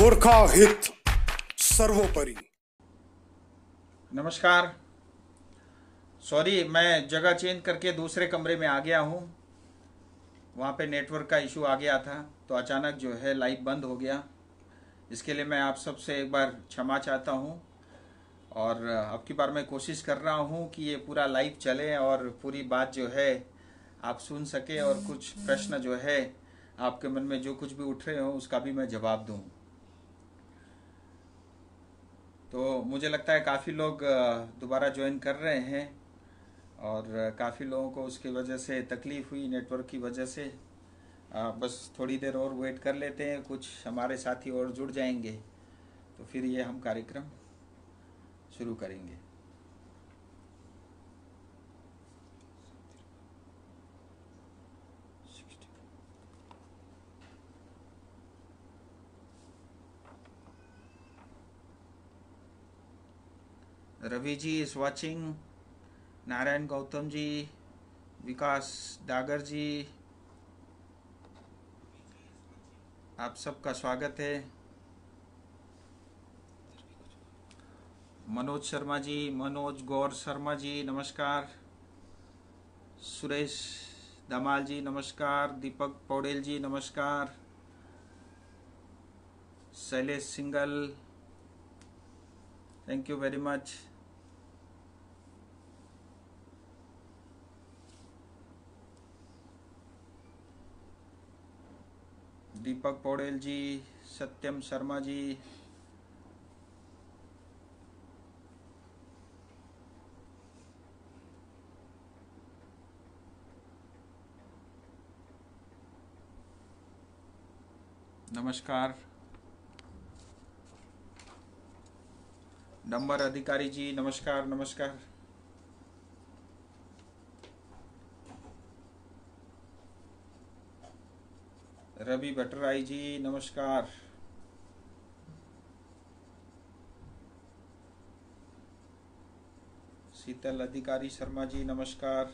गोरखा हित सर्वोपरि नमस्कार सॉरी मैं जगह चेंज करके दूसरे कमरे में आ गया हूँ वहाँ पे नेटवर्क का इशू आ गया था तो अचानक जो है लाइव बंद हो गया इसके लिए मैं आप सबसे एक बार क्षमा चाहता हूँ और अब की बार मैं कोशिश कर रहा हूँ कि ये पूरा लाइव चले और पूरी बात जो है आप सुन सके और कुछ प्रश्न जो है आपके मन में जो कुछ भी उठ रहे हो उसका भी मैं जवाब दूँ तो मुझे लगता है काफ़ी लोग दोबारा ज्वाइन कर रहे हैं और काफ़ी लोगों को उसकी वजह से तकलीफ़ हुई नेटवर्क की वजह से बस थोड़ी देर और वेट कर लेते हैं कुछ हमारे साथी और जुड़ जाएंगे तो फिर ये हम कार्यक्रम शुरू करेंगे रवि जी इज वाचिंग नारायण गौतम जी विकास डागर जी आप सबका स्वागत है मनोज शर्मा जी मनोज गौर शर्मा जी नमस्कार सुरेश धमाल जी नमस्कार दीपक पौडेल जी नमस्कार Shailesh Singhal thank you very much Deepak Poudel ji Satyam Sharma ji नमस्कार डंबर अधिकारी जी नमस्कार नमस्कार रवि भट्टराय जी नमस्कार शीतल अधिकारी शर्मा जी नमस्कार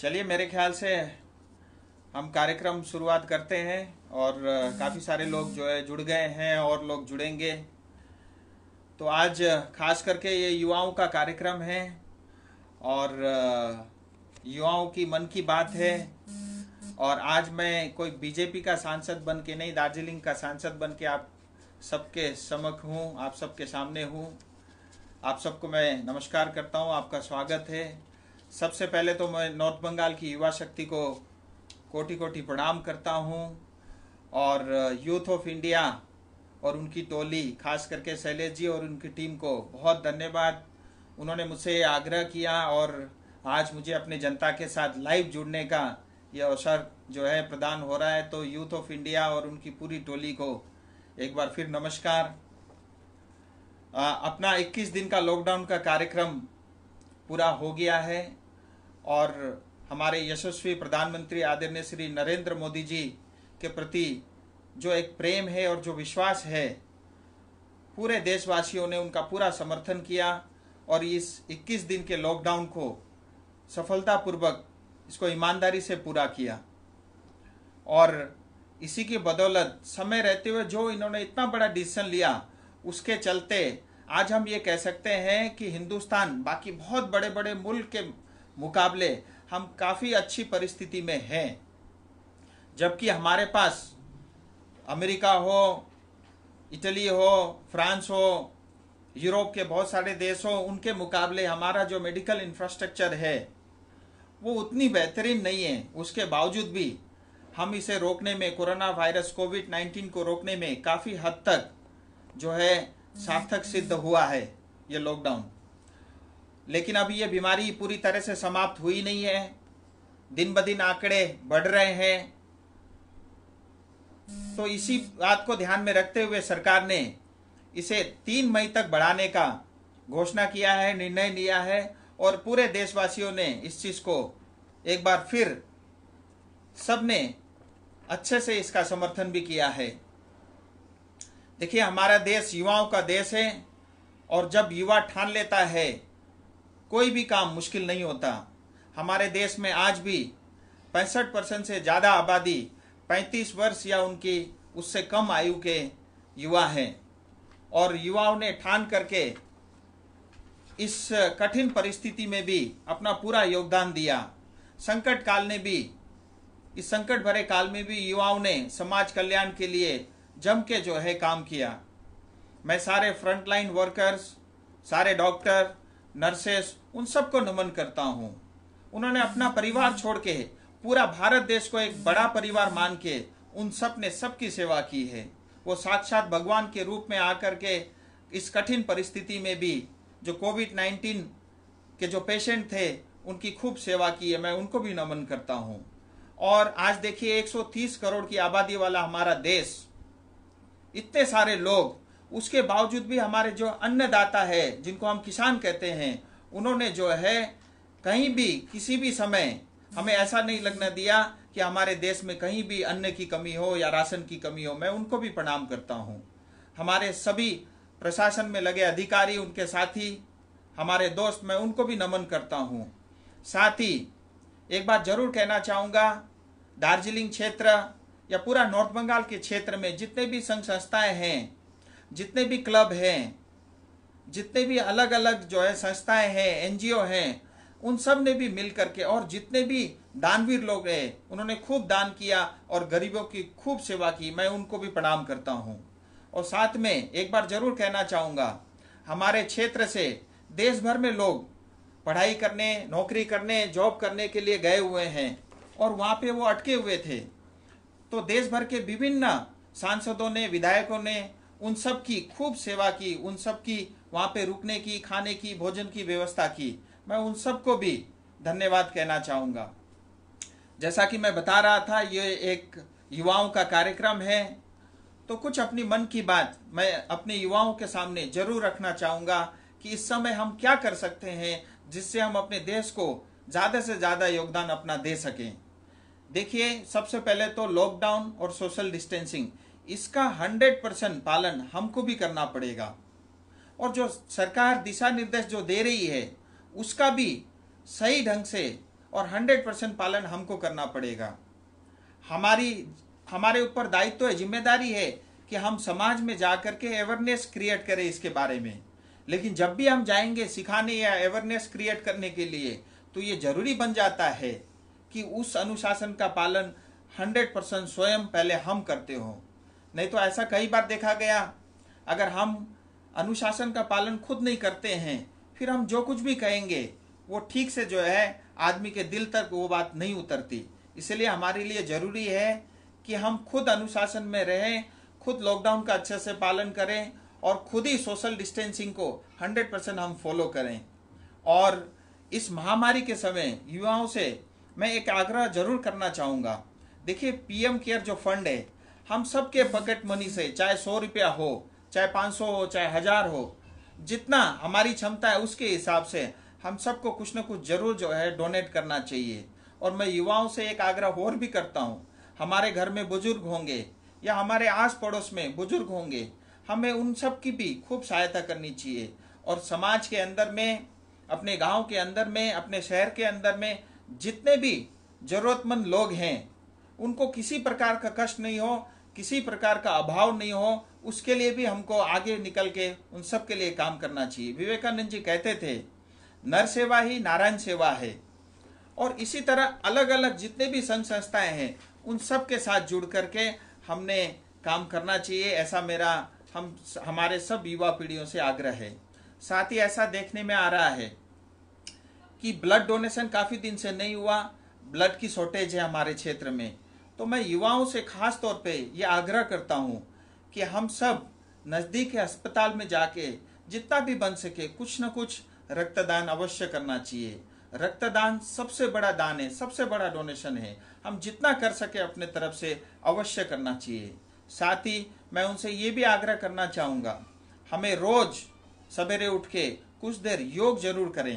चलिए मेरे ख्याल से हम कार्यक्रम शुरुआत करते हैं और काफ़ी सारे लोग जो है जुड़ गए हैं और लोग जुड़ेंगे तो आज खास करके ये युवाओं का कार्यक्रम है और युवाओं की मन की बात है और आज मैं कोई बीजेपी का सांसद बन के नहीं दार्जिलिंग का सांसद बन के आप सबके समक हूँ आप सबके सामने हूँ आप सबको मैं नमस्कार करता हूँ आपका स्वागत है सबसे पहले तो मैं नॉर्थ बंगाल की युवा शक्ति को कोटि कोटि प्रणाम करता हूँ और यूथ ऑफ इंडिया और उनकी टोली खास करके शैलेश जी और उनकी टीम को बहुत धन्यवाद उन्होंने मुझसे आग्रह किया और आज मुझे अपने जनता के साथ लाइव जुड़ने का यह अवसर जो है प्रदान हो रहा है तो यूथ ऑफ इंडिया और उनकी पूरी टोली को एक बार फिर नमस्कार आ, uh, अपना 21 दिन का लॉकडाउन का कार्यक्रम पूरा हो गया है और हमारे यशस्वी प्रधानमंत्री आदरणीय श्री नरेंद्र मोदी जी के प्रति जो एक प्रेम है और जो विश्वास है पूरे देशवासियों ने उनका पूरा समर्थन किया और इस 21 दिन के लॉकडाउन को सफलतापूर्वक इसको ईमानदारी से पूरा किया और इसी की बदौलत समय रहते हुए जो इन्होंने इतना बड़ा डिसीजन लिया उसके चलते आज हम ये कह सकते हैं कि हिंदुस्तान बाकी बहुत बड़े बड़े मुल्क के मुकाबले हम काफ़ी अच्छी परिस्थिति में हैं जबकि हमारे पास अमेरिका हो इटली हो फ्रांस हो यूरोप के बहुत सारे देश हो उनके मुकाबले हमारा जो मेडिकल इंफ्रास्ट्रक्चर है वो उतनी बेहतरीन नहीं है उसके बावजूद भी हम इसे रोकने में कोरोना वायरस कोविड 19 को रोकने में काफ़ी हद तक जो है सार्थक सिद्ध हुआ है ये लॉकडाउन लेकिन अभी ये बीमारी पूरी तरह से समाप्त हुई नहीं है दिन ब दिन आंकड़े बढ़ रहे हैं तो इसी बात को ध्यान में रखते हुए सरकार ने इसे तीन मई तक बढ़ाने का घोषणा किया है निर्णय लिया है और पूरे देशवासियों ने इस चीज़ को एक बार फिर सबने अच्छे से इसका समर्थन भी किया है देखिए हमारा देश युवाओं का देश है और जब युवा ठान लेता है कोई भी काम मुश्किल नहीं होता हमारे देश में आज भी पैंसठ परसेंट से ज़्यादा आबादी 35 वर्ष या उनकी उससे कम आयु के युवा हैं और युवाओं ने ठान करके इस कठिन परिस्थिति में भी अपना पूरा योगदान दिया संकट काल ने भी इस संकट भरे काल में भी युवाओं ने समाज कल्याण के लिए जम के जो है काम किया मैं सारे फ्रंटलाइन वर्कर्स सारे डॉक्टर नर्सेस उन सबको नमन करता हूँ उन्होंने अपना परिवार छोड़ के पूरा भारत देश को एक बड़ा परिवार मान के उन सब ने सबकी सेवा की है वो साक्षात भगवान के रूप में आकर के इस कठिन परिस्थिति में भी जो कोविड नाइन्टीन के जो पेशेंट थे उनकी खूब सेवा की है मैं उनको भी नमन करता हूँ और आज देखिए 130 करोड़ की आबादी वाला हमारा देश इतने सारे लोग उसके बावजूद भी हमारे जो अन्नदाता है जिनको हम किसान कहते हैं उन्होंने जो है कहीं भी किसी भी समय हमें ऐसा नहीं लगने दिया कि हमारे देश में कहीं भी अन्न की कमी हो या राशन की कमी हो मैं उनको भी प्रणाम करता हूँ हमारे सभी प्रशासन में लगे अधिकारी उनके साथी हमारे दोस्त मैं उनको भी नमन करता हूँ साथ ही एक बात जरूर कहना चाहूँगा दार्जिलिंग क्षेत्र या पूरा नॉर्थ बंगाल के क्षेत्र में जितने भी संघ संस्थाएं हैं जितने भी क्लब हैं जितने भी अलग अलग जो है संस्थाएं हैं एनजीओ हैं उन सब ने भी मिल करके और जितने भी दानवीर लोग हैं उन्होंने खूब दान किया और गरीबों की खूब सेवा की मैं उनको भी प्रणाम करता हूँ और साथ में एक बार जरूर कहना चाहूँगा हमारे क्षेत्र से देश भर में लोग पढ़ाई करने नौकरी करने जॉब करने के लिए गए हुए हैं और वहाँ पे वो अटके हुए थे तो देश भर के विभिन्न सांसदों ने विधायकों ने उन सब की खूब सेवा की उन सब की वहाँ पे रुकने की खाने की भोजन की व्यवस्था की मैं उन सबको भी धन्यवाद कहना चाहूँगा जैसा कि मैं बता रहा था ये एक युवाओं का कार्यक्रम है तो कुछ अपनी मन की बात मैं अपने युवाओं के सामने जरूर रखना चाहूँगा कि इस समय हम क्या कर सकते हैं जिससे हम अपने देश को ज़्यादा से ज़्यादा योगदान अपना दे सकें देखिए सबसे पहले तो लॉकडाउन और सोशल डिस्टेंसिंग इसका हंड्रेड परसेंट पालन हमको भी करना पड़ेगा और जो सरकार दिशा निर्देश जो दे रही है उसका भी सही ढंग से और हंड्रेड परसेंट पालन हमको करना पड़ेगा हमारी हमारे ऊपर दायित्व है जिम्मेदारी है कि हम समाज में जा कर के अवेयरनेस क्रिएट करें इसके बारे में लेकिन जब भी हम जाएंगे सिखाने या अवेयरनेस क्रिएट करने के लिए तो ये जरूरी बन जाता है कि उस अनुशासन का पालन 100 परसेंट स्वयं पहले हम करते हों नहीं तो ऐसा कई बार देखा गया अगर हम अनुशासन का पालन खुद नहीं करते हैं फिर हम जो कुछ भी कहेंगे वो ठीक से जो है आदमी के दिल तक वो बात नहीं उतरती इसलिए हमारे लिए ज़रूरी है कि हम खुद अनुशासन में रहें खुद लॉकडाउन का अच्छे से पालन करें और खुद ही सोशल डिस्टेंसिंग को 100 परसेंट हम फॉलो करें और इस महामारी के समय युवाओं से मैं एक आग्रह जरूर करना चाहूँगा देखिए पीएम केयर जो फंड है हम सबके पॉकेट मनी से चाहे सौ रुपया हो चाहे पाँच सौ हो चाहे हजार हो जितना हमारी क्षमता है उसके हिसाब से हम सबको कुछ ना कुछ जरूर जो है डोनेट करना चाहिए और मैं युवाओं से एक आग्रह और भी करता हूँ हमारे घर में बुजुर्ग होंगे या हमारे आस पड़ोस में बुजुर्ग होंगे हमें उन सब की भी खूब सहायता करनी चाहिए और समाज के अंदर में अपने गांव के अंदर में अपने शहर के अंदर में जितने भी ज़रूरतमंद लोग हैं उनको किसी प्रकार का कष्ट नहीं हो किसी प्रकार का अभाव नहीं हो उसके लिए भी हमको आगे निकल के उन सब के लिए काम करना चाहिए विवेकानंद जी कहते थे नर सेवा ही नारायण सेवा है और इसी तरह अलग अलग जितने भी संघ संस्थाएं हैं उन सब के साथ जुड़ करके हमने काम करना चाहिए ऐसा मेरा हम हमारे सब युवा पीढ़ियों से आग्रह है साथ ही ऐसा देखने में आ रहा है कि ब्लड डोनेशन काफ़ी दिन से नहीं हुआ ब्लड की शॉर्टेज है हमारे क्षेत्र में तो मैं युवाओं से खास तौर पे ये आग्रह करता हूँ कि हम सब नज़दीक के अस्पताल में जाके जितना भी बन सके कुछ न कुछ रक्तदान अवश्य करना चाहिए रक्तदान सबसे बड़ा दान है सबसे बड़ा डोनेशन है हम जितना कर सके अपने तरफ से अवश्य करना चाहिए साथ ही मैं उनसे ये भी आग्रह करना चाहूँगा हमें रोज सवेरे उठ के कुछ देर योग जरूर करें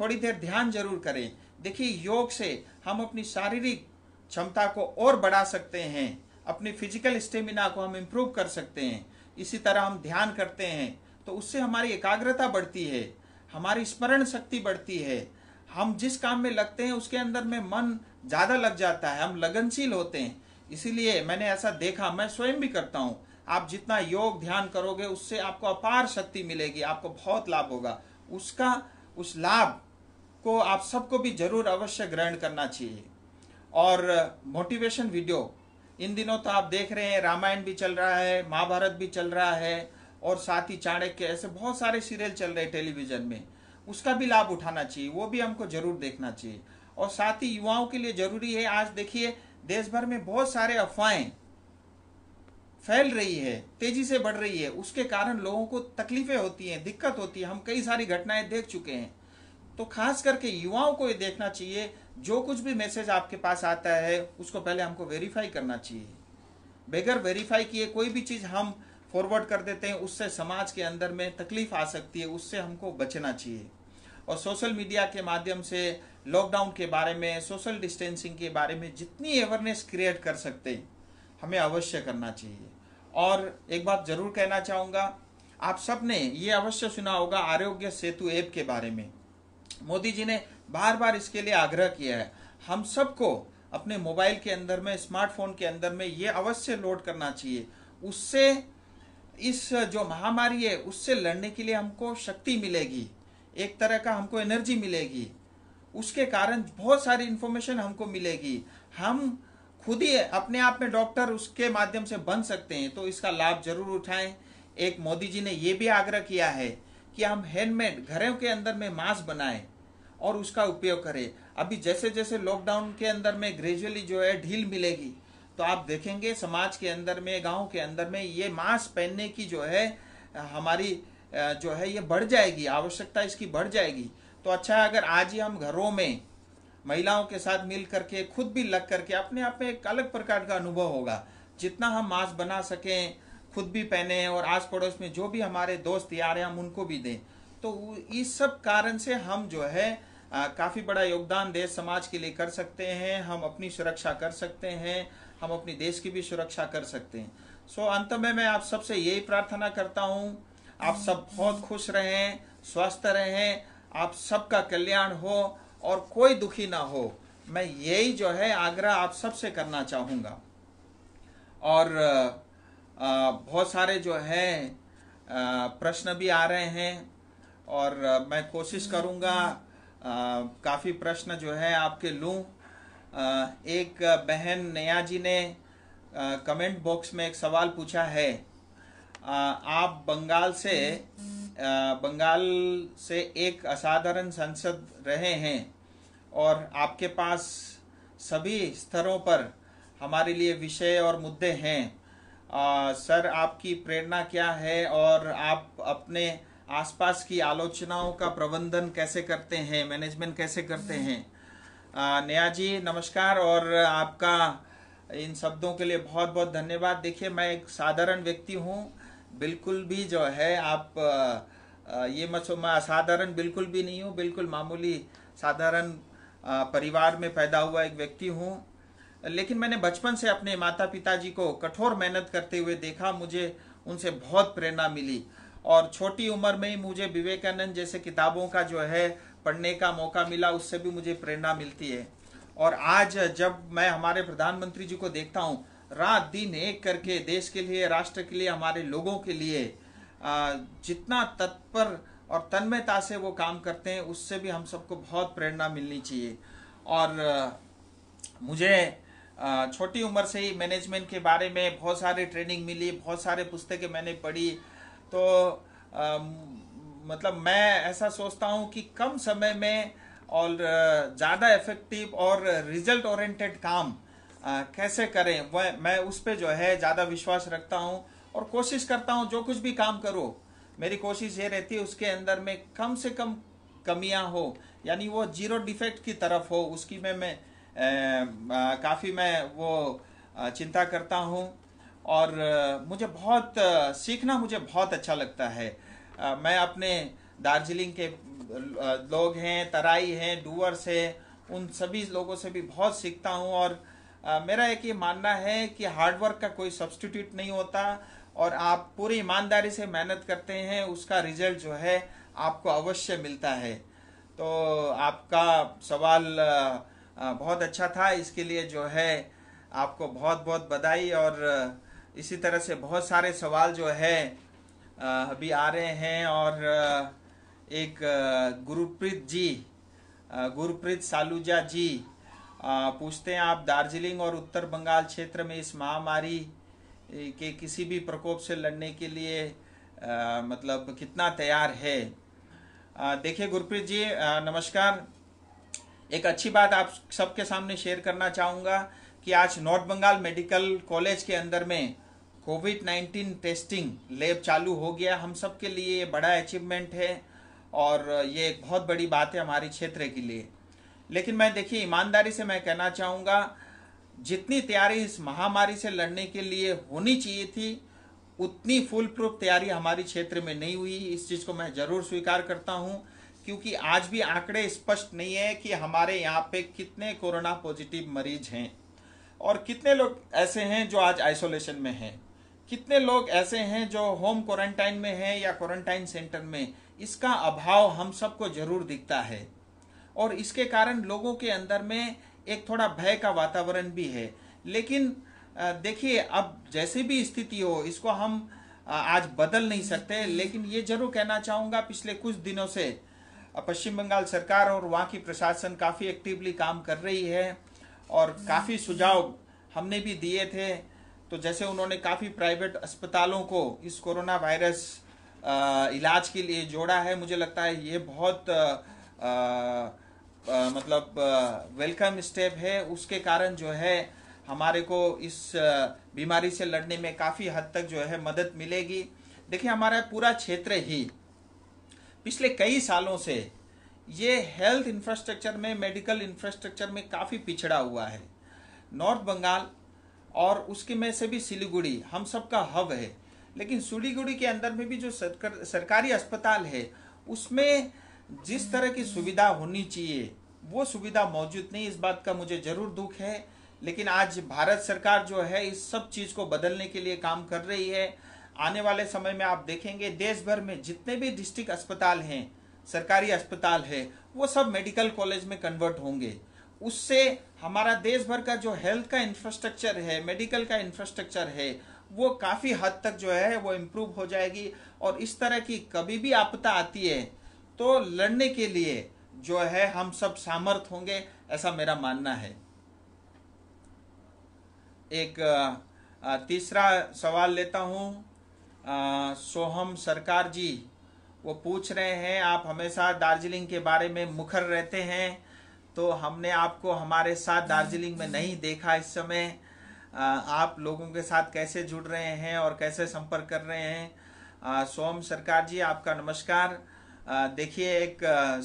थोड़ी देर ध्यान जरूर करें देखिए योग से हम अपनी शारीरिक क्षमता को और बढ़ा सकते हैं अपनी फिजिकल स्टेमिना को हम इम्प्रूव कर सकते हैं इसी तरह हम ध्यान करते हैं तो उससे हमारी एकाग्रता बढ़ती है हमारी स्मरण शक्ति बढ़ती है हम जिस काम में लगते हैं उसके अंदर में मन ज़्यादा लग जाता है हम लगनशील होते हैं इसीलिए मैंने ऐसा देखा मैं स्वयं भी करता हूँ आप जितना योग ध्यान करोगे उससे आपको अपार शक्ति मिलेगी आपको बहुत लाभ होगा उसका उस लाभ को आप सबको भी जरूर अवश्य ग्रहण करना चाहिए और मोटिवेशन वीडियो इन दिनों तो आप देख रहे हैं रामायण भी चल रहा है महाभारत भी चल रहा है और साथ ही चाणक्य ऐसे बहुत सारे सीरियल चल रहे हैं टेलीविजन में उसका भी लाभ उठाना चाहिए वो भी हमको जरूर देखना चाहिए और साथ ही युवाओं के लिए जरूरी है आज देखिए देश भर में बहुत सारे अफवाहें फैल रही है तेजी से बढ़ रही है उसके कारण लोगों को तकलीफें होती हैं दिक्कत होती है हम कई सारी घटनाएं देख चुके हैं तो खास करके युवाओं को ये देखना चाहिए जो कुछ भी मैसेज आपके पास आता है उसको पहले हमको वेरीफाई करना चाहिए बगैर वेरीफाई किए कोई भी चीज़ हम फॉरवर्ड कर देते हैं उससे समाज के अंदर में तकलीफ आ सकती है उससे हमको बचना चाहिए और सोशल मीडिया के माध्यम से लॉकडाउन के बारे में सोशल डिस्टेंसिंग के बारे में जितनी अवेयरनेस क्रिएट कर सकते हैं हमें अवश्य करना चाहिए और एक बात जरूर कहना चाहूँगा आप सब ने ये अवश्य सुना होगा आरोग्य सेतु ऐप के बारे में मोदी जी ने बार बार इसके लिए आग्रह किया है हम सबको अपने मोबाइल के अंदर में स्मार्टफोन के अंदर में ये अवश्य लोड करना चाहिए उससे इस जो महामारी है उससे लड़ने के लिए हमको शक्ति मिलेगी एक तरह का हमको एनर्जी मिलेगी उसके कारण बहुत सारी इन्फॉर्मेशन हमको मिलेगी हम खुद ही अपने आप में डॉक्टर उसके माध्यम से बन सकते हैं तो इसका लाभ जरूर उठाएं एक मोदी जी ने ये भी आग्रह किया है कि हम हैंडमेड घरों के अंदर में मास्क बनाएं और उसका उपयोग करें अभी जैसे जैसे लॉकडाउन के अंदर में ग्रेजुअली जो है ढील मिलेगी तो आप देखेंगे समाज के अंदर में गांव के अंदर में ये मास्क पहनने की जो है हमारी जो है ये बढ़ जाएगी आवश्यकता इसकी बढ़ जाएगी तो अच्छा है अगर आज ही हम घरों में महिलाओं के साथ मिल करके खुद भी लग करके अपने आप में एक अलग प्रकार का अनुभव होगा जितना हम मास्क बना सकें खुद भी पहने और आस पड़ोस में जो भी हमारे दोस्त यार हैं हम उनको भी दें तो इस सब कारण से हम जो है काफ़ी बड़ा योगदान देश समाज के लिए कर सकते हैं हम अपनी सुरक्षा कर सकते हैं हम अपने देश की भी सुरक्षा कर सकते हैं सो so, अंत में मैं आप सबसे यही प्रार्थना करता हूँ आप सब बहुत खुश रहें स्वस्थ रहें आप सबका कल्याण हो और कोई दुखी ना हो मैं यही जो है आग्रह आप सबसे करना चाहूँगा और बहुत सारे जो है प्रश्न भी आ रहे हैं और मैं कोशिश करूँगा काफ़ी प्रश्न जो है आपके लूँ एक बहन नया जी ने कमेंट बॉक्स में एक सवाल पूछा है आप बंगाल से बंगाल से एक असाधारण सांसद रहे हैं और आपके पास सभी स्तरों पर हमारे लिए विषय और मुद्दे हैं आ, सर आपकी प्रेरणा क्या है और आप अपने आसपास की आलोचनाओं का प्रबंधन कैसे करते हैं मैनेजमेंट कैसे करते हम्म। हैं आ, नया जी नमस्कार और आपका इन शब्दों के लिए बहुत बहुत धन्यवाद देखिए मैं एक साधारण व्यक्ति हूँ बिल्कुल भी जो है आप ये मत सो मैं असाधारण बिल्कुल भी नहीं हूँ बिल्कुल मामूली साधारण परिवार में पैदा हुआ एक व्यक्ति हूँ लेकिन मैंने बचपन से अपने माता पिताजी को कठोर मेहनत करते हुए देखा मुझे उनसे बहुत प्रेरणा मिली और छोटी उम्र में ही मुझे विवेकानंद जैसे किताबों का जो है पढ़ने का मौका मिला उससे भी मुझे प्रेरणा मिलती है और आज जब मैं हमारे प्रधानमंत्री जी को देखता हूँ रात दिन एक करके देश के लिए राष्ट्र के लिए हमारे लोगों के लिए जितना तत्पर और तन्मयता से वो काम करते हैं उससे भी हम सबको बहुत प्रेरणा मिलनी चाहिए और मुझे छोटी उम्र से ही मैनेजमेंट के बारे में बहुत सारे ट्रेनिंग मिली बहुत सारे पुस्तकें मैंने पढ़ी तो आ, मतलब मैं ऐसा सोचता हूँ कि कम समय में और ज़्यादा इफेक्टिव और रिजल्ट ओरिएंटेड काम आ, कैसे करें वह मैं उस पर जो है ज़्यादा विश्वास रखता हूँ और कोशिश करता हूँ जो कुछ भी काम करो मेरी कोशिश ये रहती है उसके अंदर में कम से कम कमियाँ हो यानी वो जीरो डिफेक्ट की तरफ हो उसकी में मैं काफ़ी मैं वो चिंता करता हूँ और मुझे बहुत सीखना मुझे बहुत अच्छा लगता है मैं अपने दार्जिलिंग के लोग हैं तराई हैं डूअर्स हैं उन सभी लोगों से भी बहुत सीखता हूँ और मेरा एक ये मानना है कि हार्डवर्क का कोई सब्सटीट्यूट नहीं होता और आप पूरी ईमानदारी से मेहनत करते हैं उसका रिजल्ट जो है आपको अवश्य मिलता है तो आपका सवाल बहुत अच्छा था इसके लिए जो है आपको बहुत बहुत बधाई और इसी तरह से बहुत सारे सवाल जो है अभी आ रहे हैं और एक गुरुप्रीत जी गुरुप्रीत सालूजा जी पूछते हैं आप दार्जिलिंग और उत्तर बंगाल क्षेत्र में इस महामारी के किसी भी प्रकोप से लड़ने के लिए आ, मतलब कितना तैयार है देखिए गुरप्रीत जी आ, नमस्कार एक अच्छी बात आप सबके सामने शेयर करना चाहूँगा कि आज नॉर्थ बंगाल मेडिकल कॉलेज के अंदर में कोविड 19 टेस्टिंग लैब चालू हो गया हम सब के लिए ये बड़ा अचीवमेंट है और ये एक बहुत बड़ी बात है हमारे क्षेत्र के लिए लेकिन मैं देखिए ईमानदारी से मैं कहना चाहूँगा जितनी तैयारी इस महामारी से लड़ने के लिए होनी चाहिए थी उतनी फुल प्रूफ तैयारी हमारे क्षेत्र में नहीं हुई इस चीज़ को मैं ज़रूर स्वीकार करता हूँ क्योंकि आज भी आंकड़े स्पष्ट नहीं है कि हमारे यहाँ पे कितने कोरोना पॉजिटिव मरीज हैं और कितने लोग ऐसे हैं जो आज आइसोलेशन में हैं कितने लोग ऐसे हैं जो होम क्वारंटाइन में हैं या क्वारंटाइन सेंटर में इसका अभाव हम सबको जरूर दिखता है और इसके कारण लोगों के अंदर में एक थोड़ा भय का वातावरण भी है लेकिन देखिए अब जैसे भी स्थिति हो इसको हम आज बदल नहीं सकते लेकिन ये जरूर कहना चाहूँगा पिछले कुछ दिनों से पश्चिम बंगाल सरकार और वहाँ की प्रशासन काफ़ी एक्टिवली काम कर रही है और काफ़ी सुझाव हमने भी दिए थे तो जैसे उन्होंने काफ़ी प्राइवेट अस्पतालों को इस कोरोना वायरस इलाज के लिए जोड़ा है मुझे लगता है ये बहुत आ, आ, आ, मतलब वेलकम स्टेप है उसके कारण जो है हमारे को इस बीमारी से लड़ने में काफ़ी हद तक जो है मदद मिलेगी देखिए हमारा पूरा क्षेत्र ही पिछले कई सालों से ये हेल्थ इंफ्रास्ट्रक्चर में मेडिकल इंफ्रास्ट्रक्चर में काफ़ी पिछड़ा हुआ है नॉर्थ बंगाल और उसके में से भी सिलीगुड़ी हम सब का हब है लेकिन सिलीगुड़ी के अंदर में भी जो सरकार सरकारी अस्पताल है उसमें जिस तरह की सुविधा होनी चाहिए वो सुविधा मौजूद नहीं इस बात का मुझे ज़रूर दुख है लेकिन आज भारत सरकार जो है इस सब चीज़ को बदलने के लिए काम कर रही है आने वाले समय में आप देखेंगे देश भर में जितने भी डिस्ट्रिक्ट अस्पताल हैं सरकारी अस्पताल है वो सब मेडिकल कॉलेज में कन्वर्ट होंगे उससे हमारा देश भर का जो हेल्थ का इंफ्रास्ट्रक्चर है मेडिकल का इंफ्रास्ट्रक्चर है वो काफ़ी हद तक जो है वो इम्प्रूव हो जाएगी और इस तरह की कभी भी आपदा आती है तो लड़ने के लिए जो है हम सब सामर्थ होंगे ऐसा मेरा मानना है एक तीसरा सवाल लेता हूँ सोहम सरकार जी वो पूछ रहे हैं आप हमेशा दार्जिलिंग के बारे में मुखर रहते हैं तो हमने आपको हमारे साथ दार्जिलिंग में नहीं देखा इस समय आ, आप लोगों के साथ कैसे जुड़ रहे हैं और कैसे संपर्क कर रहे हैं सोम सरकार जी आपका नमस्कार देखिए एक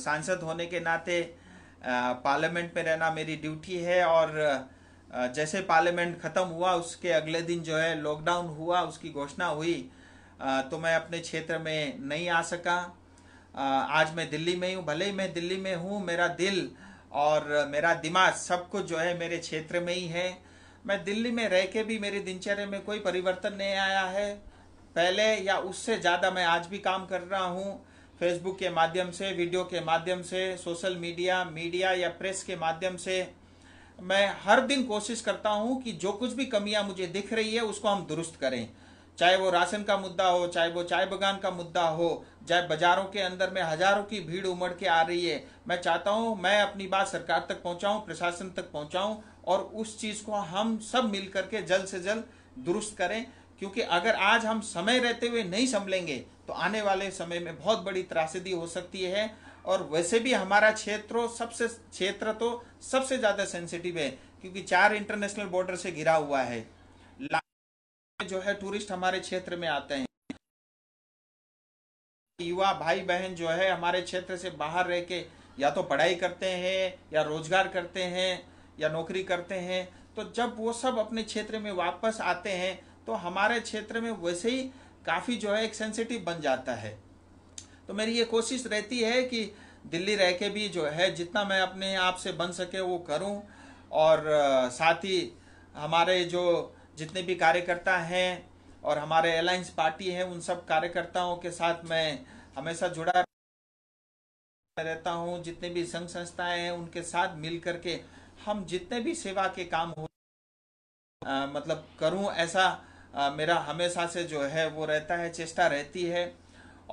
सांसद होने के नाते पार्लियामेंट में रहना मेरी ड्यूटी है और जैसे पार्लियामेंट ख़त्म हुआ उसके अगले दिन जो है लॉकडाउन हुआ उसकी घोषणा हुई तो मैं अपने क्षेत्र में नहीं आ सका आज मैं दिल्ली में हूँ भले ही मैं दिल्ली में हूँ मेरा दिल और मेरा दिमाग सब कुछ जो है मेरे क्षेत्र में ही है मैं दिल्ली में रह के भी मेरी दिनचर्या में कोई परिवर्तन नहीं आया है पहले या उससे ज़्यादा मैं आज भी काम कर रहा हूँ फेसबुक के माध्यम से वीडियो के माध्यम से सोशल मीडिया मीडिया या प्रेस के माध्यम से मैं हर दिन कोशिश करता हूँ कि जो कुछ भी कमियाँ मुझे दिख रही है उसको हम दुरुस्त करें चाहे वो राशन का मुद्दा हो चाहे वो चाय बगान का मुद्दा हो चाहे बाजारों के अंदर में हजारों की भीड़ उमड़ के आ रही है मैं चाहता हूं मैं अपनी बात सरकार तक पहुंचाऊं प्रशासन तक पहुंचाऊं और उस चीज को हम सब मिल करके जल्द से जल्द दुरुस्त करें क्योंकि अगर आज हम समय रहते हुए नहीं संभलेंगे तो आने वाले समय में बहुत बड़ी त्रासदी हो सकती है और वैसे भी हमारा क्षेत्र सबसे क्षेत्र तो सबसे ज़्यादा सेंसिटिव है क्योंकि चार इंटरनेशनल बॉर्डर से घिरा हुआ है जो है टूरिस्ट हमारे क्षेत्र में आते हैं युवा भाई बहन जो है हमारे क्षेत्र से बाहर रह के या तो पढ़ाई करते हैं या रोजगार करते हैं या नौकरी करते हैं तो जब वो सब अपने क्षेत्र में वापस आते हैं तो हमारे क्षेत्र में वैसे ही काफ़ी जो है एक सेंसिटिव बन जाता है तो मेरी ये कोशिश रहती है कि दिल्ली रह के भी जो है जितना मैं अपने आप से बन सके वो करूं और साथ ही हमारे जो जितने भी कार्यकर्ता हैं और हमारे अलायंस पार्टी है उन सब कार्यकर्ताओं के साथ मैं हमेशा जुड़ा रहता हूँ जितने भी संघ संस्थाएं हैं उनके साथ मिल करके हम जितने भी सेवा के काम हो आ, मतलब करूँ ऐसा आ, मेरा हमेशा से जो है वो रहता है चेष्टा रहती है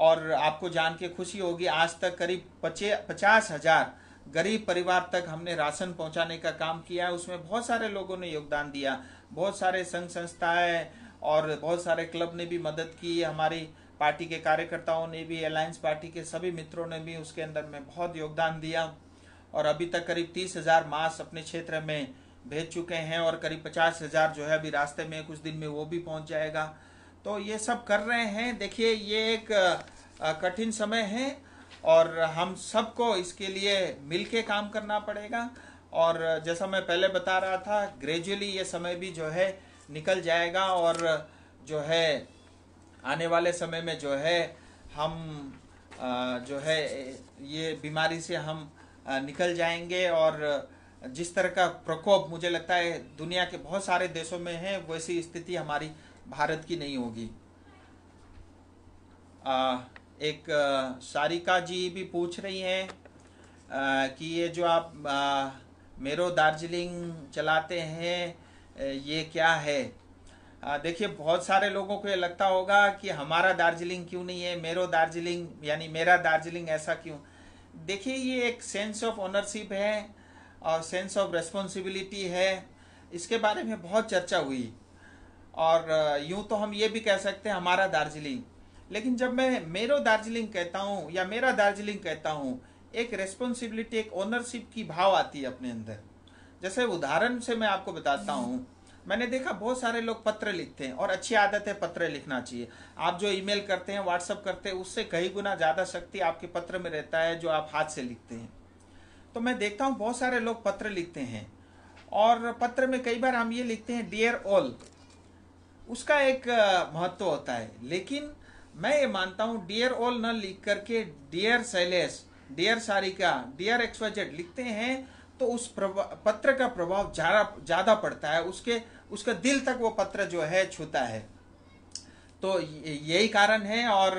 और आपको जान के खुशी होगी आज तक करीब पचे पचास हजार गरीब परिवार तक हमने राशन पहुंचाने का काम किया है उसमें बहुत सारे लोगों ने योगदान दिया बहुत सारे संघ संस्थाएं और बहुत सारे क्लब ने भी मदद की हमारी पार्टी के कार्यकर्ताओं ने भी अलायंस पार्टी के सभी मित्रों ने भी उसके अंदर में बहुत योगदान दिया और अभी तक करीब तीस हजार मास अपने क्षेत्र में भेज चुके हैं और करीब पचास हजार जो है अभी रास्ते में कुछ दिन में वो भी पहुंच जाएगा तो ये सब कर रहे हैं देखिए ये एक कठिन समय है और हम सबको इसके लिए मिलके काम करना पड़ेगा और जैसा मैं पहले बता रहा था ग्रेजुअली ये समय भी जो है निकल जाएगा और जो है आने वाले समय में जो है हम जो है ये बीमारी से हम निकल जाएंगे और जिस तरह का प्रकोप मुझे लगता है दुनिया के बहुत सारे देशों में है वैसी स्थिति हमारी भारत की नहीं होगी एक सारिका जी भी पूछ रही हैं कि ये जो आप मेरो दार्जिलिंग चलाते हैं ये क्या है देखिए बहुत सारे लोगों को ये लगता होगा कि हमारा दार्जिलिंग क्यों नहीं है मेरो दार्जिलिंग यानी मेरा दार्जिलिंग ऐसा क्यों देखिए ये एक सेंस ऑफ ओनरशिप है और सेंस ऑफ रेस्पॉन्सिबिलिटी है इसके बारे में बहुत चर्चा हुई और यूं तो हम ये भी कह सकते हैं हमारा दार्जिलिंग लेकिन जब मैं मेरो दार्जिलिंग कहता हूँ या मेरा दार्जिलिंग कहता हूँ एक रेस्पॉन्सिबिलिटी एक ओनरशिप की भाव आती है अपने अंदर जैसे उदाहरण से मैं आपको बताता हूँ मैंने देखा बहुत सारे लोग पत्र लिखते हैं और अच्छी आदत है पत्र लिखना चाहिए आप जो ईमेल करते हैं व्हाट्सअप करते हैं उससे कई गुना ज़्यादा शक्ति आपके पत्र में रहता है जो आप हाथ से लिखते हैं तो मैं देखता हूँ बहुत सारे लोग पत्र लिखते हैं और पत्र में कई बार हम ये लिखते हैं डियर ऑल उसका एक महत्व होता है लेकिन मैं ये मानता हूँ डियर ऑल न लिख करके dear Shailesh dear Sarika dear XYZ लिखते हैं तो उस पत्र का प्रभाव ज़्यादा पड़ता है उसके उसका दिल तक वो पत्र जो है छूता है तो यही कारण है और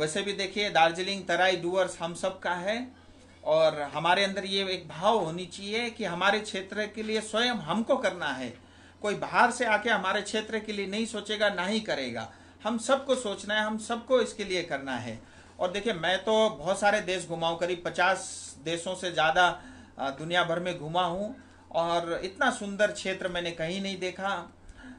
वैसे भी देखिए दार्जिलिंग तराई डुअर्स हम सब का है और हमारे अंदर ये एक भाव होनी चाहिए कि हमारे क्षेत्र के लिए स्वयं हमको करना है कोई बाहर से आके हमारे क्षेत्र के लिए नहीं सोचेगा ना ही करेगा हम सबको सोचना है हम सबको इसके लिए करना है और देखिए मैं तो बहुत सारे देश घुमा हूँ करीब पचास देशों से ज़्यादा दुनिया भर में घुमा हूँ और इतना सुंदर क्षेत्र मैंने कहीं नहीं देखा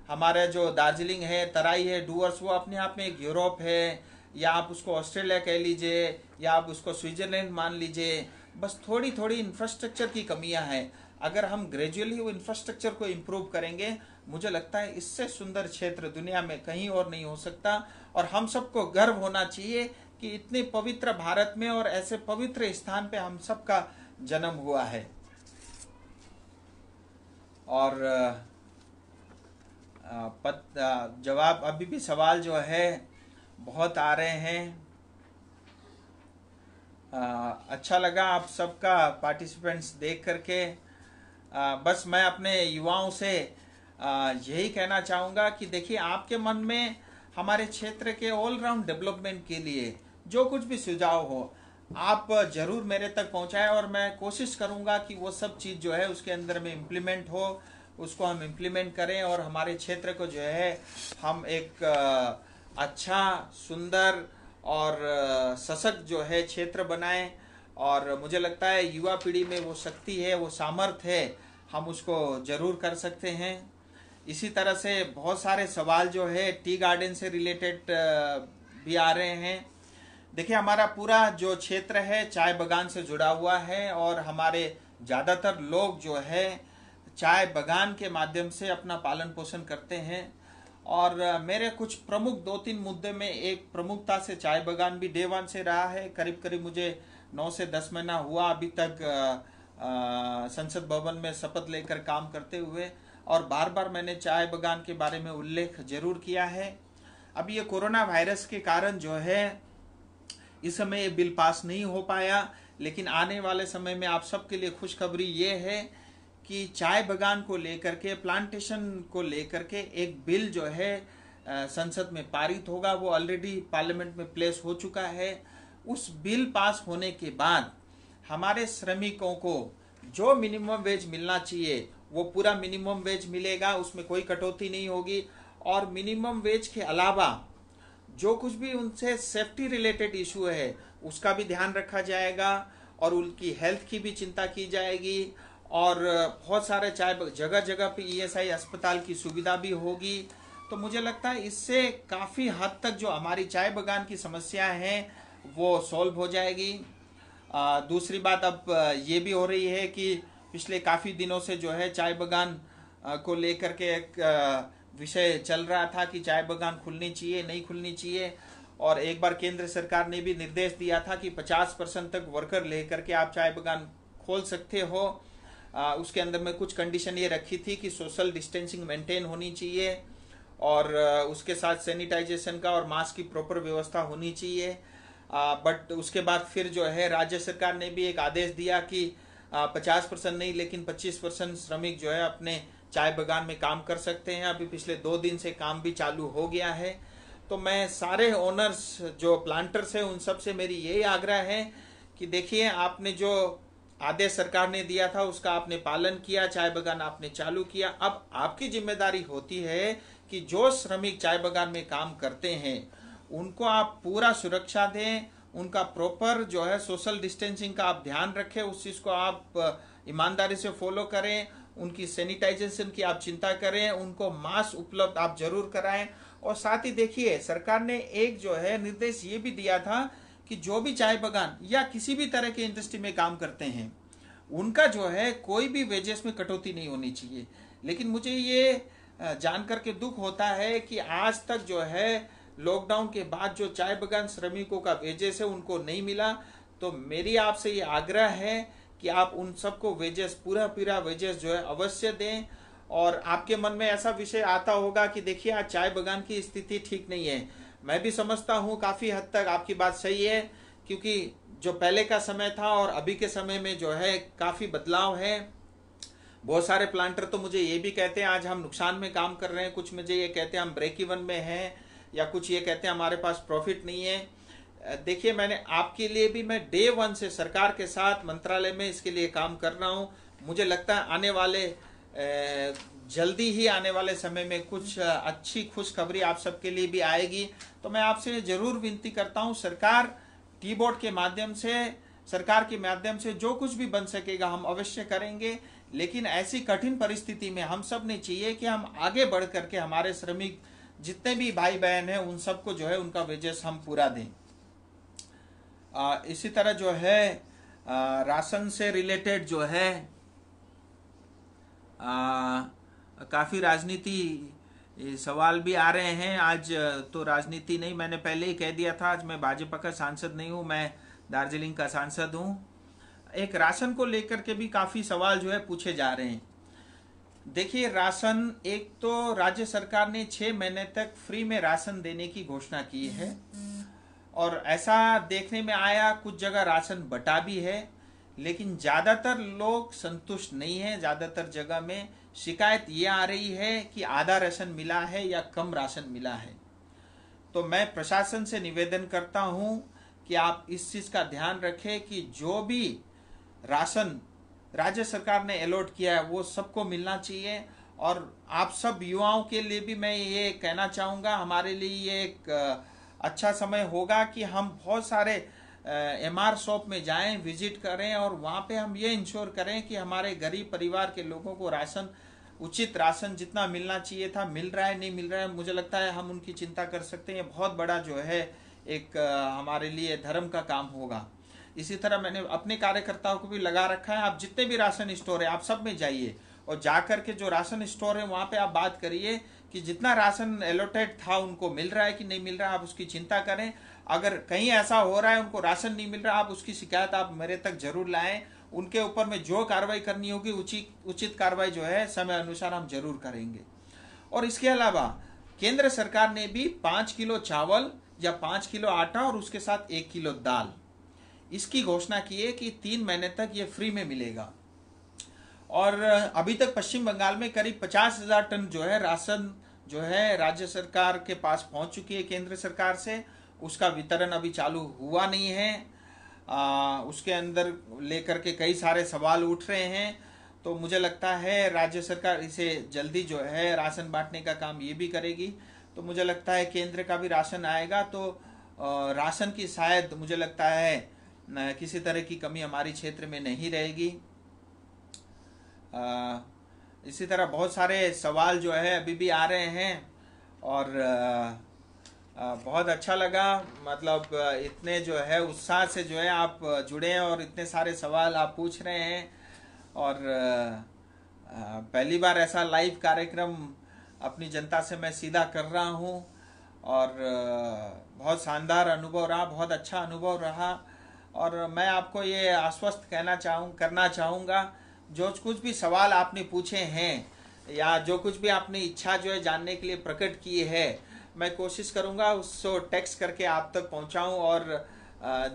हमारे जो दार्जिलिंग है तराई है डूअर्स वो अपने आप में एक यूरोप है या आप उसको ऑस्ट्रेलिया कह लीजिए या आप उसको स्विट्ज़रलैंड मान लीजिए बस थोड़ी थोड़ी इंफ्रास्ट्रक्चर की कमियां हैं अगर हम ग्रेजुअली वो इंफ्रास्ट्रक्चर को इम्प्रूव करेंगे मुझे लगता है इससे सुंदर क्षेत्र दुनिया में कहीं और नहीं हो सकता और हम सबको गर्व होना चाहिए कि इतने पवित्र भारत में और ऐसे पवित्र स्थान पे हम सबका जन्म हुआ है और जवाब अभी भी सवाल जो है बहुत आ रहे हैं आ, अच्छा लगा आप सबका पार्टिसिपेंट्स देख करके आ, बस मैं अपने युवाओं से यही कहना चाहूँगा कि देखिए आपके मन में हमारे क्षेत्र के ऑलराउंड डेवलपमेंट के लिए जो कुछ भी सुझाव हो आप जरूर मेरे तक पहुंचाएं और मैं कोशिश करूंगा कि वो सब चीज़ जो है उसके अंदर में इम्प्लीमेंट हो उसको हम इम्प्लीमेंट करें और हमारे क्षेत्र को जो है हम एक अच्छा सुंदर और सशक्त जो है क्षेत्र बनाएं और मुझे लगता है युवा पीढ़ी में वो शक्ति है वो सामर्थ्य है हम उसको जरूर कर सकते हैं इसी तरह से बहुत सारे सवाल जो है टी गार्डन से रिलेटेड भी आ रहे हैं देखिए हमारा पूरा जो क्षेत्र है चाय बागान से जुड़ा हुआ है और हमारे ज़्यादातर लोग जो है चाय बागान के माध्यम से अपना पालन पोषण करते हैं और मेरे कुछ प्रमुख दो तीन मुद्दे में एक प्रमुखता से चाय बागान भी डे वन से रहा है करीब करीब मुझे नौ से दस महीना हुआ अभी तक संसद भवन में शपथ लेकर काम करते हुए और बार बार मैंने चाय बागान के बारे में उल्लेख जरूर किया है अब ये कोरोना वायरस के कारण जो है इस समय ये बिल पास नहीं हो पाया लेकिन आने वाले समय में आप सबके लिए खुशखबरी ये है कि चाय बगान को लेकर के प्लांटेशन को लेकर के एक बिल जो है संसद में पारित होगा वो ऑलरेडी पार्लियामेंट में प्लेस हो चुका है उस बिल पास होने के बाद हमारे श्रमिकों को जो मिनिमम वेज मिलना चाहिए वो पूरा मिनिमम वेज मिलेगा उसमें कोई कटौती नहीं होगी और मिनिमम वेज के अलावा जो कुछ भी उनसे सेफ्टी रिलेटेड इशू है उसका भी ध्यान रखा जाएगा और उनकी हेल्थ की भी चिंता की जाएगी और बहुत सारे चाहे जगह जगह पे ईएसआई e अस्पताल की सुविधा भी होगी तो मुझे लगता है इससे काफ़ी हद तक जो हमारी चाय बगान की समस्या है वो सॉल्व हो जाएगी आ, दूसरी बात अब ये भी हो रही है कि पिछले काफ़ी दिनों से जो है चाय बगान को लेकर के एक विषय चल रहा था कि चाय बगान खुलनी चाहिए नहीं खुलनी चाहिए और एक बार केंद्र सरकार ने भी निर्देश दिया था कि 50 परसेंट तक वर्कर लेकर के आप चाय बगान खोल सकते हो आ, उसके अंदर में कुछ कंडीशन ये रखी थी कि सोशल डिस्टेंसिंग मेंटेन होनी चाहिए और उसके साथ सैनिटाइजेशन का और मास्क की प्रॉपर व्यवस्था होनी चाहिए बट उसके बाद फिर जो है राज्य सरकार ने भी एक आदेश दिया कि पचास परसेंट नहीं लेकिन पच्चीस परसेंट श्रमिक जो है अपने चाय बागान में काम कर सकते हैं अभी पिछले दो दिन से काम भी चालू हो गया है तो मैं सारे ओनर्स जो प्लांटर्स हैं उन सब से मेरी यही आग्रह है कि देखिए आपने जो आदेश सरकार ने दिया था उसका आपने पालन किया चाय बागान आपने चालू किया अब आपकी जिम्मेदारी होती है कि जो श्रमिक चाय बागान में काम करते हैं उनको आप पूरा सुरक्षा दें उनका प्रॉपर जो है सोशल डिस्टेंसिंग का आप ध्यान रखें उस चीज़ को आप ईमानदारी से फॉलो करें उनकी सैनिटाइजेशन की आप चिंता करें उनको मास्क उपलब्ध आप जरूर कराएं और साथ ही देखिए सरकार ने एक जो है निर्देश ये भी दिया था कि जो भी चाय बगान या किसी भी तरह के इंडस्ट्री में काम करते हैं उनका जो है कोई भी वेजेस में कटौती नहीं होनी चाहिए लेकिन मुझे ये जानकर के दुख होता है कि आज तक जो है लॉकडाउन के बाद जो चाय बगान श्रमिकों का वेजेस है उनको नहीं मिला तो मेरी आपसे ये आग्रह है कि आप उन सबको वेजेस पूरा पूरा वेजेस जो है अवश्य दें और आपके मन में ऐसा विषय आता होगा कि देखिए आज चाय बगान की स्थिति ठीक नहीं है मैं भी समझता हूँ काफ़ी हद तक आपकी बात सही है क्योंकि जो पहले का समय था और अभी के समय में जो है काफ़ी बदलाव है बहुत सारे प्लांटर तो मुझे ये भी कहते हैं आज हम नुकसान में काम कर रहे हैं कुछ मुझे ये कहते हैं हम ब्रेक इवन में हैं या कुछ ये कहते हैं हमारे पास प्रॉफिट नहीं है देखिए मैंने आपके लिए भी मैं डे वन से सरकार के साथ मंत्रालय में इसके लिए काम कर रहा हूँ मुझे लगता है आने वाले जल्दी ही आने वाले समय में कुछ अच्छी खुशखबरी आप सबके लिए भी आएगी तो मैं आपसे ज़रूर विनती करता हूँ सरकार टी बोर्ड के माध्यम से सरकार के माध्यम से जो कुछ भी बन सकेगा हम अवश्य करेंगे लेकिन ऐसी कठिन परिस्थिति में हम सब ने चाहिए कि हम आगे बढ़ करके हमारे श्रमिक जितने भी भाई बहन हैं उन सबको जो है उनका वेजेस हम पूरा दें आ, इसी तरह जो है आ, राशन से रिलेटेड जो है काफ़ी राजनीति सवाल भी आ रहे हैं आज तो राजनीति नहीं मैंने पहले ही कह दिया था आज मैं भाजपा का सांसद नहीं हूँ मैं दार्जिलिंग का सांसद हूँ एक राशन को लेकर के भी काफ़ी सवाल जो है पूछे जा रहे हैं देखिए राशन एक तो राज्य सरकार ने छः महीने तक फ्री में राशन देने की घोषणा की है और ऐसा देखने में आया कुछ जगह राशन बटा भी है लेकिन ज़्यादातर लोग संतुष्ट नहीं हैं ज़्यादातर जगह में शिकायत ये आ रही है कि आधा राशन मिला है या कम राशन मिला है तो मैं प्रशासन से निवेदन करता हूँ कि आप इस चीज़ का ध्यान रखें कि जो भी राशन राज्य सरकार ने अलॉट किया है वो सबको मिलना चाहिए और आप सब युवाओं के लिए भी मैं ये कहना चाहूँगा हमारे लिए ये एक अच्छा समय होगा कि हम बहुत सारे एम आर शॉप में जाएं विजिट करें और वहाँ पे हम ये इंश्योर करें कि हमारे गरीब परिवार के लोगों को राशन उचित राशन जितना मिलना चाहिए था मिल रहा है नहीं मिल रहा है मुझे लगता है हम उनकी चिंता कर सकते हैं बहुत बड़ा जो है एक हमारे लिए धर्म का काम होगा इसी तरह मैंने अपने कार्यकर्ताओं को भी लगा रखा है आप जितने भी राशन स्टोर है आप सब में जाइए और जाकर के जो राशन स्टोर है वहाँ पे आप बात करिए कि जितना राशन एलोटेड था उनको मिल रहा है कि नहीं मिल रहा है आप उसकी चिंता करें अगर कहीं ऐसा हो रहा है उनको राशन नहीं मिल रहा आप उसकी शिकायत आप मेरे तक जरूर लाएं उनके ऊपर में जो कार्रवाई करनी होगी उचित उचित कार्रवाई जो है समय अनुसार हम जरूर करेंगे और इसके अलावा केंद्र सरकार ने भी पाँच किलो चावल या पाँच किलो आटा और उसके साथ एक किलो दाल इसकी घोषणा की है कि तीन महीने तक ये फ्री में मिलेगा और अभी तक पश्चिम बंगाल में करीब पचास हजार टन जो है राशन जो है राज्य सरकार के पास पहुंच चुकी है केंद्र सरकार से उसका वितरण अभी चालू हुआ नहीं है आ, उसके अंदर लेकर के कई सारे सवाल उठ रहे हैं तो मुझे लगता है राज्य सरकार इसे जल्दी जो है राशन बांटने का काम ये भी करेगी तो मुझे लगता है केंद्र का भी राशन आएगा तो राशन की शायद मुझे लगता है किसी तरह की कमी हमारे क्षेत्र में नहीं रहेगी इसी तरह बहुत सारे सवाल जो है अभी भी आ रहे हैं और बहुत अच्छा लगा मतलब इतने जो है उत्साह से जो है आप जुड़े हैं और इतने सारे सवाल आप पूछ रहे हैं और पहली बार ऐसा लाइव कार्यक्रम अपनी जनता से मैं सीधा कर रहा हूँ और बहुत शानदार अनुभव रहा बहुत अच्छा अनुभव रहा और मैं आपको ये आश्वस्त कहना चाहूँ करना चाहूँगा जो कुछ भी सवाल आपने पूछे हैं या जो कुछ भी आपने इच्छा जो है जानने के लिए प्रकट की है मैं कोशिश करूँगा उसको टेक्स करके आप तक पहुँचाऊँ और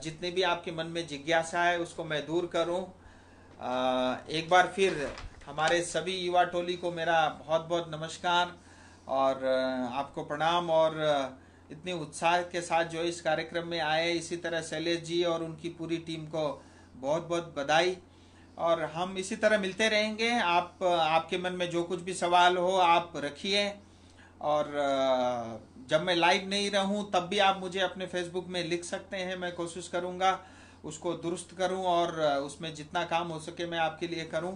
जितने भी आपके मन में जिज्ञासा है उसको मैं दूर करूँ एक बार फिर हमारे सभी युवा टोली को मेरा बहुत बहुत नमस्कार और आपको प्रणाम और इतने उत्साह के साथ जो इस कार्यक्रम में आए इसी तरह शैलेश जी और उनकी पूरी टीम को बहुत बहुत बधाई और हम इसी तरह मिलते रहेंगे आप आपके मन में जो कुछ भी सवाल हो आप रखिए और जब मैं लाइव नहीं रहूं तब भी आप मुझे अपने फेसबुक में लिख सकते हैं मैं कोशिश करूंगा उसको दुरुस्त करूं और उसमें जितना काम हो सके मैं आपके लिए करूं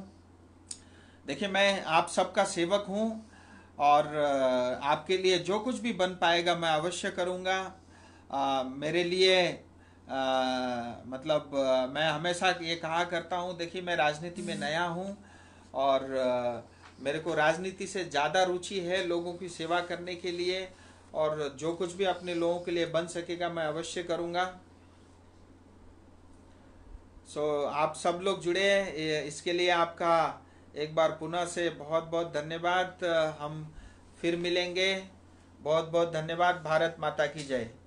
देखिए मैं आप सबका सेवक हूं और आपके लिए जो कुछ भी बन पाएगा मैं अवश्य करूंगा आ, मेरे लिए आ, मतलब आ, मैं हमेशा ये कहा करता हूँ देखिए मैं राजनीति में नया हूँ और आ, मेरे को राजनीति से ज़्यादा रुचि है लोगों की सेवा करने के लिए और जो कुछ भी अपने लोगों के लिए बन सकेगा मैं अवश्य करूँगा सो so, आप सब लोग जुड़े इसके लिए आपका एक बार पुनः से बहुत बहुत धन्यवाद हम फिर मिलेंगे बहुत बहुत धन्यवाद भारत माता की जय